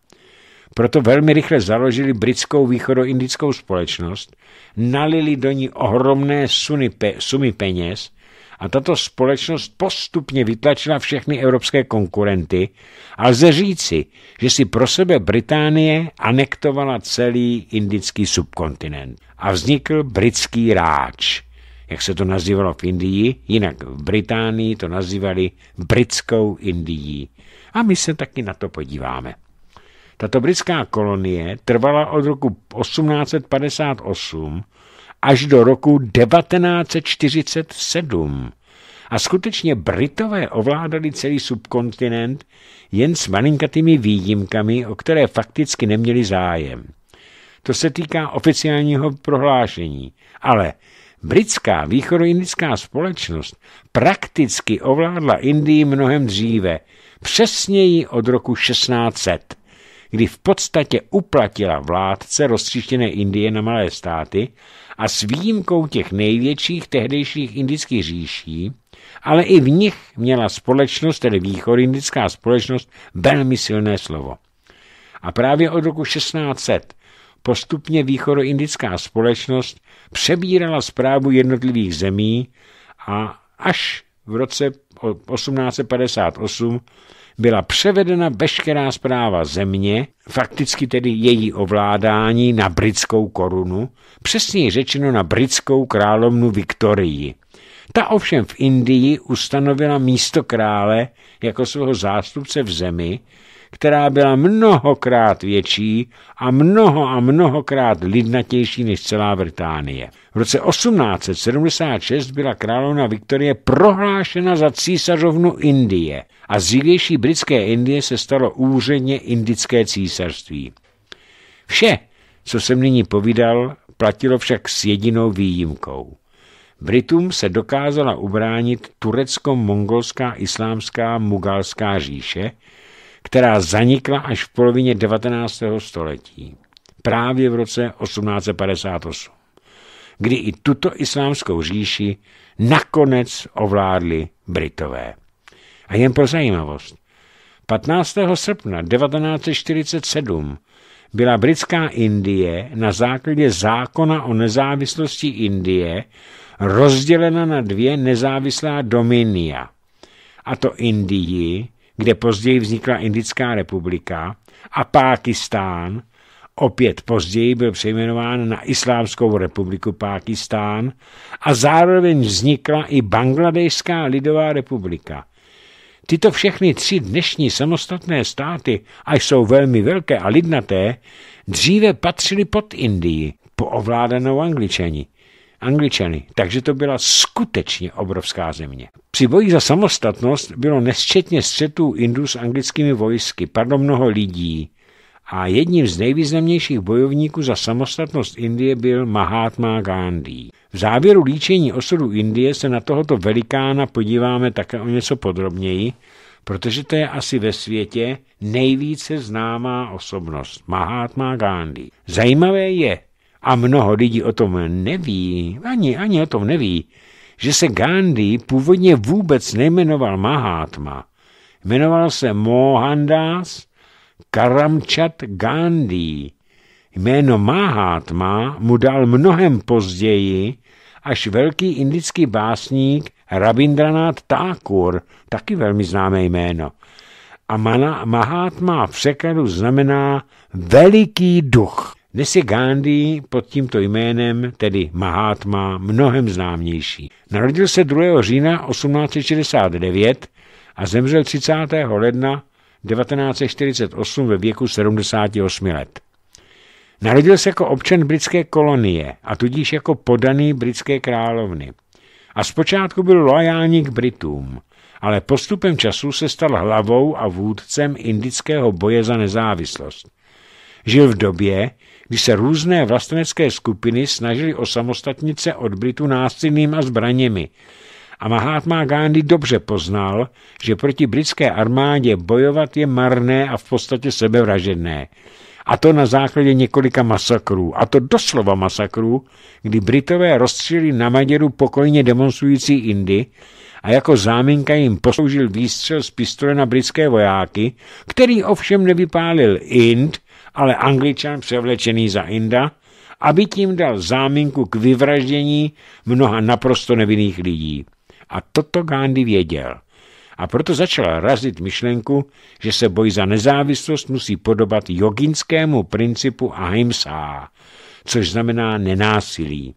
Proto velmi rychle založili britskou východoindickou společnost, nalili do ní ohromné sumy, sumy peněz a tato společnost postupně vytlačila všechny evropské konkurenty a lze říci, že si pro sebe Británie anektovala celý indický subkontinent a vznikl britský ráč, jak se to nazývalo v Indii, jinak v Británii to nazývali britskou Indií. A my se taky na to podíváme. Tato britská kolonie trvala od roku 1858 až do roku 1947. A skutečně Britové ovládali celý subkontinent jen s malinkatými výjimkami, o které fakticky neměli zájem. To se týká oficiálního prohlášení. Ale britská východoindická společnost prakticky ovládla Indii mnohem dříve, přesněji od roku 1600 kdy v podstatě uplatila vládce roztříštěné Indie na malé státy a s výjimkou těch největších tehdejších indických říší, ale i v nich měla společnost, tedy východindická společnost, velmi silné slovo. A právě od roku 1600 postupně východoindická společnost přebírala zprávu jednotlivých zemí a až v roce 1858 byla převedena veškerá zpráva země, fakticky tedy její ovládání na britskou korunu, přesněji řečeno na britskou královnu Viktorii. Ta ovšem v Indii ustanovila místo krále jako svého zástupce v zemi, která byla mnohokrát větší a mnoho a mnohokrát lidnatější než celá Británie. V roce 1876 byla královna Viktorie prohlášena za císařovnu Indie a z dřívější britské Indie se stalo úředně indické císařství. Vše, co jsem nyní povídal, platilo však s jedinou výjimkou. Britům se dokázala ubránit turecko-mongolská islámská mugalská říše, která zanikla až v polovině 19. století, právě v roce 1858, kdy i tuto islámskou říši nakonec ovládli Britové. A jen pro zajímavost, 15. srpna 1947 byla britská Indie na základě zákona o nezávislosti Indie rozdělena na dvě nezávislá dominia, a to Indii kde později vznikla Indická republika, a Pákistán, opět později byl přejmenován na Islámskou republiku Pákistán a zároveň vznikla i Bangladejská lidová republika. Tyto všechny tři dnešní samostatné státy, až jsou velmi velké a lidnaté, dříve patřily pod Indii, ovládanou Angličani. Angličany, takže to byla skutečně obrovská země. Při boji za samostatnost bylo nesčetně střetů Indů s anglickými vojsky, padlo mnoho lidí a jedním z nejvýznamnějších bojovníků za samostatnost Indie byl Mahatma Gandhi. V závěru líčení osudu Indie se na tohoto velikána podíváme také o něco podrobněji, protože to je asi ve světě nejvíce známá osobnost Mahatma Gandhi. Zajímavé je, a mnoho lidí o tom neví, ani, ani o tom neví, že se Gandhi původně vůbec nejmenoval Mahatma. Jmenoval se Mohandas Karamchat Gandhi. Jméno Mahatma mu dal mnohem později až velký indický básník Rabindranath Thakur, taky velmi známé jméno. A Mahatma v překladu znamená veliký duch. Dnes je Gandhi pod tímto jménem, tedy Mahatma, mnohem známější. Narodil se 2. října 1869 a zemřel 30. ledna 1948 ve věku 78 let. Narodil se jako občan britské kolonie a tudíž jako podaný britské královny. A zpočátku byl loajální k Britům, ale postupem času se stal hlavou a vůdcem indického boje za nezávislost. Žil v době, kdy se různé vlastenecké skupiny snažily o samostatnice od Britu násilným a zbraněmi. A Mahatma Gandhi dobře poznal, že proti britské armádě bojovat je marné a v podstatě sebevražedné. A to na základě několika masakrů. A to doslova masakrů, kdy Britové rozstřelili na Maděru pokojně demonstrující Indy a jako záminka jim posloužil výstřel z pistole na britské vojáky, který ovšem nevypálil Ind, ale angličan převlečený za Inda, aby tím dal záminku k vyvraždění mnoha naprosto nevinných lidí. A toto Gandhi věděl. A proto začal razit myšlenku, že se boj za nezávislost musí podobat joginskému principu ahimsa, což znamená nenásilí.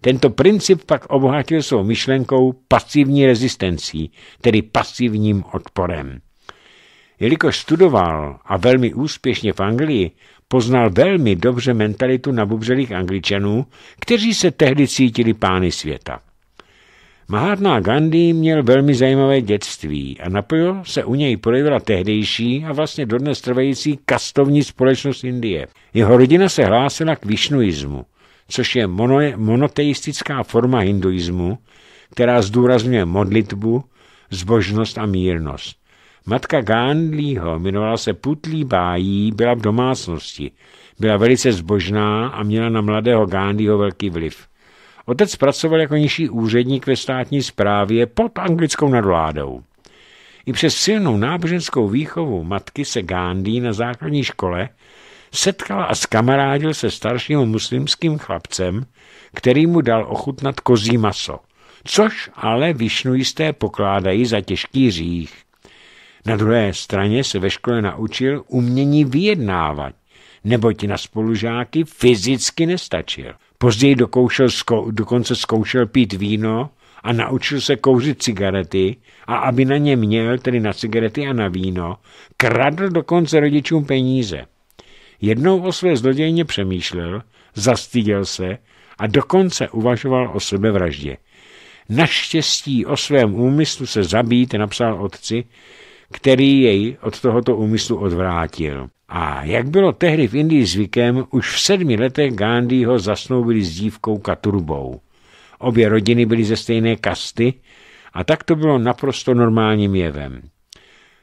Tento princip pak obohatil svou myšlenkou pasivní rezistencí, tedy pasivním odporem. Jelikož studoval a velmi úspěšně v Anglii, poznal velmi dobře mentalitu nabubřelých angličanů, kteří se tehdy cítili pány světa. Mahatma Gandhi měl velmi zajímavé dětství a napojo se u něj projevila tehdejší a vlastně dodnes trvající kastovní společnost Indie. Jeho rodina se hlásila k višnuismu, což je mono, monoteistická forma hinduismu, která zdůrazňuje modlitbu, zbožnost a mírnost. Matka Gándlího, jmenovala se Putlí Bájí, byla v domácnosti. Byla velice zbožná a měla na mladého Gándlího velký vliv. Otec pracoval jako nižší úředník ve státní správě pod anglickou nadvládou. I přes silnou náboženskou výchovu matky se Gandhi na základní škole setkala a skamarádil se starším muslimským chlapcem, který mu dal ochutnat kozí maso, což ale višnuisté pokládají za těžký řích. Na druhé straně se ve škole naučil umění vyjednávat, neboť na spolužáky fyzicky nestačil. Později dokoušel, dokonce zkoušel pít víno a naučil se kouřit cigarety a aby na ně měl, tedy na cigarety a na víno, kradl dokonce rodičům peníze. Jednou o své zlodějně přemýšlel, zastyděl se a dokonce uvažoval o sebevraždě. Naštěstí o svém úmyslu se zabít napsal otci, který jej od tohoto úmyslu odvrátil. A jak bylo tehdy v Indii zvykem, už v sedmi letech Gandhi ho zasnoubili s dívkou Katurbou. Obě rodiny byly ze stejné kasty a tak to bylo naprosto normálním jevem.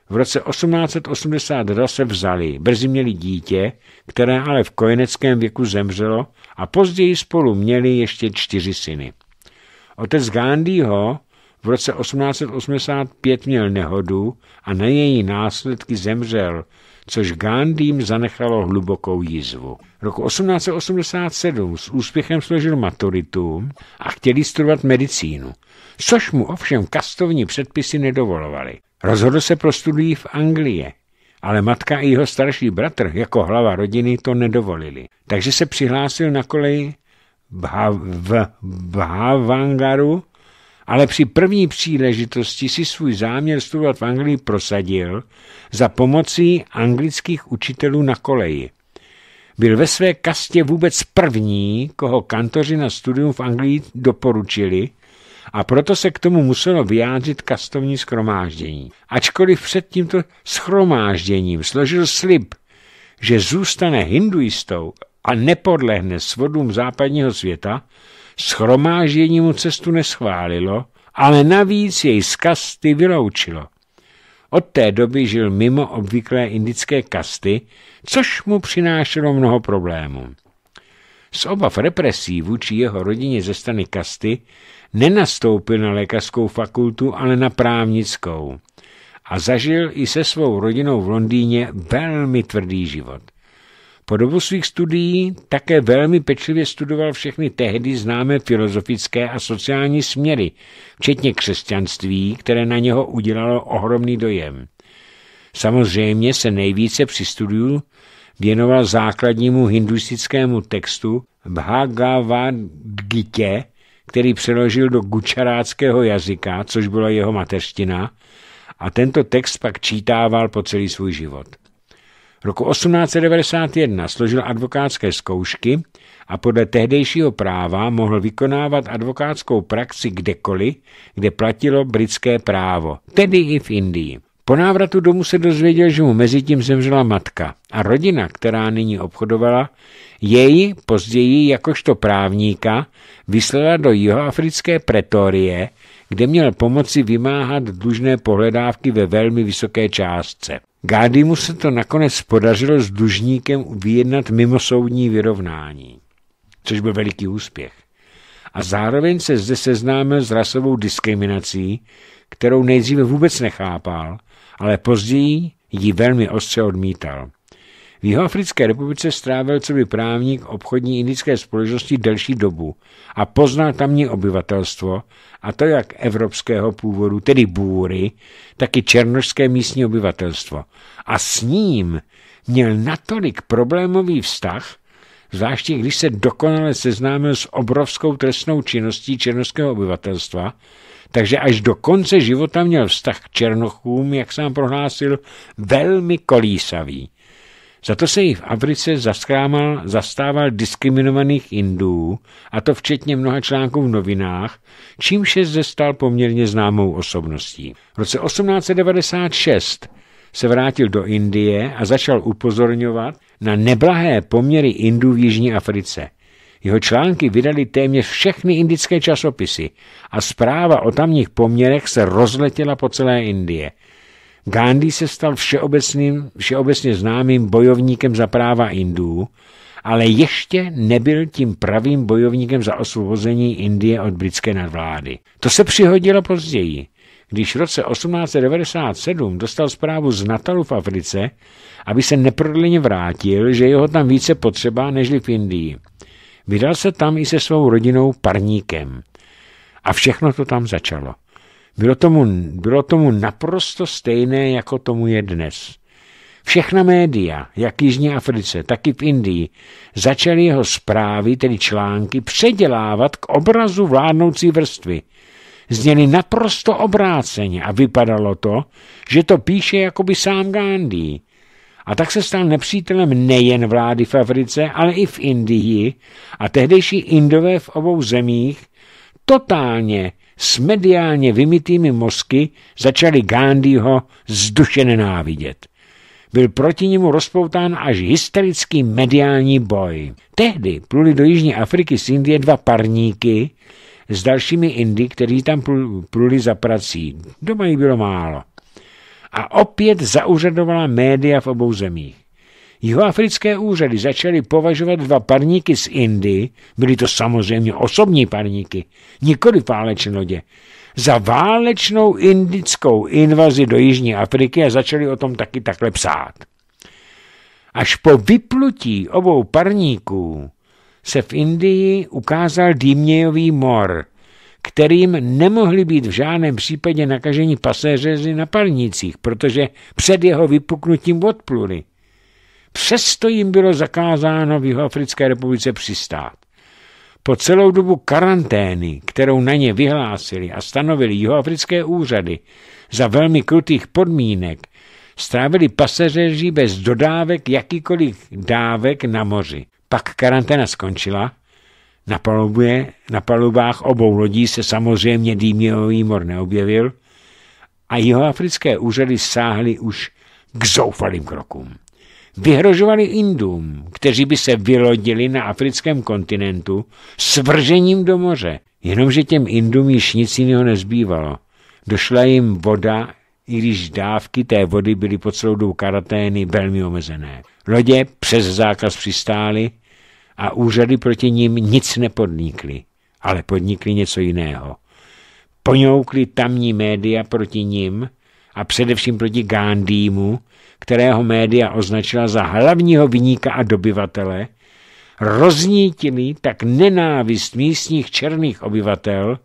V roce 1882 se vzali, brzy měli dítě, které ale v kojeneckém věku zemřelo a později spolu měli ještě čtyři syny. Otec Gandhiho v roce 1885 měl nehodu a na její následky zemřel, což Gandhim zanechalo hlubokou jizvu. Roku 1887 s úspěchem složil maturitu a chtěl studovat medicínu, což mu ovšem kastovní předpisy nedovolovaly. Rozhodl se pro studií v Anglii, ale matka i jeho starší bratr jako hlava rodiny to nedovolili, takže se přihlásil na kolej v Bhavangaru ale při první příležitosti si svůj záměr studovat v Anglii prosadil za pomocí anglických učitelů na koleji. Byl ve své kastě vůbec první, koho kantoři na studium v Anglii doporučili a proto se k tomu muselo vyjádřit kastovní schromáždění. Ačkoliv před tímto schromážděním složil slib, že zůstane hinduistou a nepodlehne svodům západního světa, Schromáždění mu cestu neschválilo, ale navíc jej z kasty vyloučilo. Od té doby žil mimo obvyklé indické kasty, což mu přinášelo mnoho problémů. Z obav represí vůči jeho rodině ze strany kasty nenastoupil na lékařskou fakultu, ale na právnickou a zažil i se svou rodinou v Londýně velmi tvrdý život – po dobu svých studií také velmi pečlivě studoval všechny tehdy známé filozofické a sociální směry, včetně křesťanství, které na něho udělalo ohromný dojem. Samozřejmě se nejvíce při studiu věnoval základnímu hinduistickému textu Bhagavad Gita, který přeložil do gučaráckého jazyka, což byla jeho mateřština, a tento text pak čítával po celý svůj život. Roku 1891 složil advokátské zkoušky a podle tehdejšího práva mohl vykonávat advokátskou praxi kdekoliv, kde platilo britské právo, tedy i v Indii. Po návratu domů se dozvěděl, že mu mezitím zemřela matka a rodina, která nyní obchodovala, jej později jakožto právníka vyslala do jihoafrické pretorie, kde měl pomoci vymáhat dlužné pohledávky ve velmi vysoké částce mu se to nakonec podařilo s dužníkem vyjednat mimosoudní vyrovnání, což byl veliký úspěch. A zároveň se zde seznámil s rasovou diskriminací, kterou nejdříve vůbec nechápal, ale později ji velmi ostře odmítal. V Jihoafrické republice strávil co by právník obchodní indické společnosti delší dobu a poznal tamní obyvatelstvo, a to jak evropského původu, tedy bůry, tak i černožské místní obyvatelstvo. A s ním měl natolik problémový vztah, zvláště když se dokonale seznámil s obrovskou trestnou činností černožského obyvatelstva, takže až do konce života měl vztah k Černochům, jak sám prohlásil, velmi kolísavý. Za to se jí v Africe zaskrámal, zastával diskriminovaných Indů, a to včetně mnoha článků v novinách, čímž se stal poměrně známou osobností. V roce 1896 se vrátil do Indie a začal upozorňovat na neblahé poměry Indů v Jižní Africe. Jeho články vydali téměř všechny indické časopisy a zpráva o tamních poměrech se rozletěla po celé Indie. Gandhi se stal všeobecným, všeobecně známým bojovníkem za práva Indů, ale ještě nebyl tím pravým bojovníkem za osvobození Indie od britské nadvlády. To se přihodilo později, když v roce 1897 dostal zprávu z Natalu v Africe, aby se neprodleně vrátil, že jeho tam více potřeba nežli v Indii. Vydal se tam i se svou rodinou parníkem. A všechno to tam začalo. Bylo tomu, bylo tomu naprosto stejné, jako tomu je dnes. Všechna média, jak Jižní Africe, tak i v Indii, začaly jeho zprávy, tedy články, předělávat k obrazu vládnoucí vrstvy. Zněly naprosto obráceně a vypadalo to, že to píše jakoby sám Gandhi. A tak se stal nepřítelem nejen vlády v Africe, ale i v Indii a tehdejší Indové v obou zemích totálně s mediálně vymytými mozky začali Gandhiho zduše nenávidět. Byl proti němu rozpoután až hysterický mediální boj. Tehdy pluli do Jižní Afriky z Indie dva parníky s dalšími Indy, kteří tam pluli za prací. Doma jich bylo málo. A opět zauřadovala média v obou zemích. Jihoafrické úřady začaly považovat dva parníky z Indii, byly to samozřejmě osobní parníky, nikoli válečné lodě, za válečnou indickou invazi do Jižní Afriky a začali o tom taky takhle psát. Až po vyplutí obou parníků se v Indii ukázal dýmějový mor, kterým nemohli být v žádném případě nakaženi pasažéři na parnících, protože před jeho vypuknutím odpluli. Přesto jim bylo zakázáno v Jihoafrické republice přistát. Po celou dobu karantény, kterou na ně vyhlásili a stanovili jihoafrické úřady za velmi krutých podmínek, strávili pasažéři bez dodávek jakýkoliv dávek na moři. Pak karanténa skončila, na, palubě, na palubách obou lodí se samozřejmě dýměvý mor neobjevil a jihoafrické úřady sáhly už k zoufalým krokům vyhrožovali Indům, kteří by se vylodili na africkém kontinentu svržením do moře. Jenomže těm Indům již nic jiného nezbývalo. Došla jim voda, i když dávky té vody byly pod celou karatény velmi omezené. Lodě přes zákaz přistály a úřady proti ním nic nepodnikly, ale podnikly něco jiného. Poňoukli tamní média proti ním a především proti Gándýmu, kterého média označila za hlavního vyníka a dobyvatele, roznítili tak nenávist místních černých obyvatel,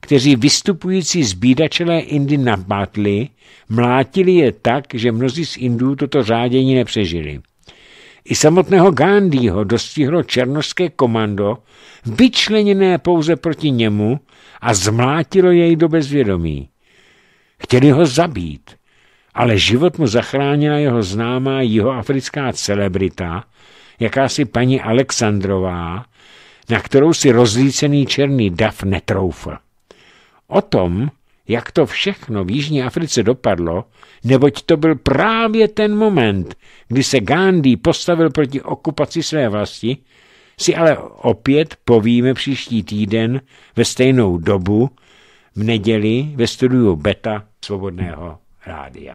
kteří vystupující z bídačelé Indy nabátli, mlátili je tak, že mnozí z Indů toto řádění nepřežili. I samotného Gandhiho dostihlo černožské komando, vyčleněné pouze proti němu a zmlátilo jej do bezvědomí. Chtěli ho zabít, ale život mu zachránila jeho známá jihoafrická celebrita, jakási paní Alexandrová, na kterou si rozlícený černý dav netroufl. O tom, jak to všechno v Jižní Africe dopadlo, neboť to byl právě ten moment, kdy se Gandhi postavil proti okupaci své vlasti, si ale opět povíme příští týden ve stejnou dobu v neděli ve studiu Beta Svobodného rádia.